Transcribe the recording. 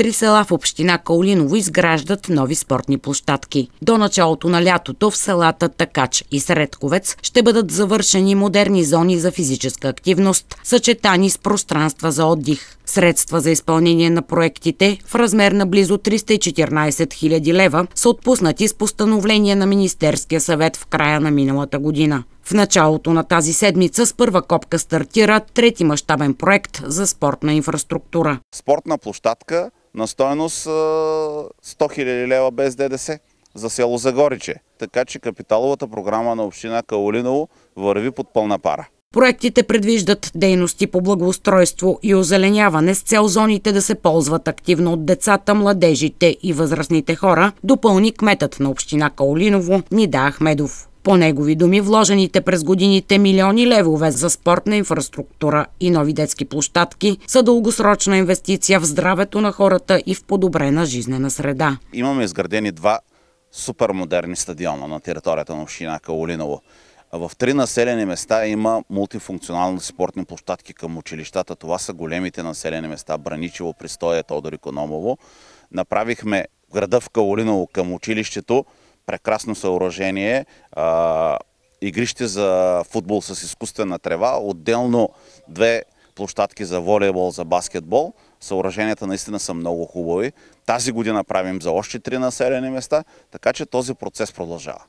три села в община Каулиново изграждат нови спортни площадки. До началото на лятото в селата Такач и Средковец ще бъдат завършени модерни зони за физическа активност, съчетани с пространства за отдих. Средства за изпълнение на проектите в размер на близо 314 000 лева са отпуснати с постановление на Министерския съвет в края на миналата година. В началото на тази седмица с първа копка стартира трети мащабен проект за спортна инфраструктура. Спортна площадка на стоеност 100 000 лева без ДДС за село Загориче. Така че капиталовата програма на община Каолиново върви под пълна пара. Проектите предвиждат дейности по благоустройство и озеленяване с цел зоните да се ползват активно от децата, младежите и възрастните хора, допълни кметът на община Каолиново Нида Ахмедов. По негови думи, вложените през годините милиони левове за спортна инфраструктура и нови детски площадки са дългосрочна инвестиция в здравето на хората и в подобрена жизнена среда. Имаме изградени два супермодерни стадиона на територията на община Каолиново. В три населени места има мултифункционални спортни площадки към училищата. Това са големите населени места Браничево, Пристоя, Тодор Икономово. Направихме града в Каолиново към училището. Прекрасно съоръжение. Игрище за футбол с изкуствена трева. Отделно две площадки за волейбол, за баскетбол. Съоръженията наистина са много хубави. Тази година правим за още три населени места, така че този процес продължава.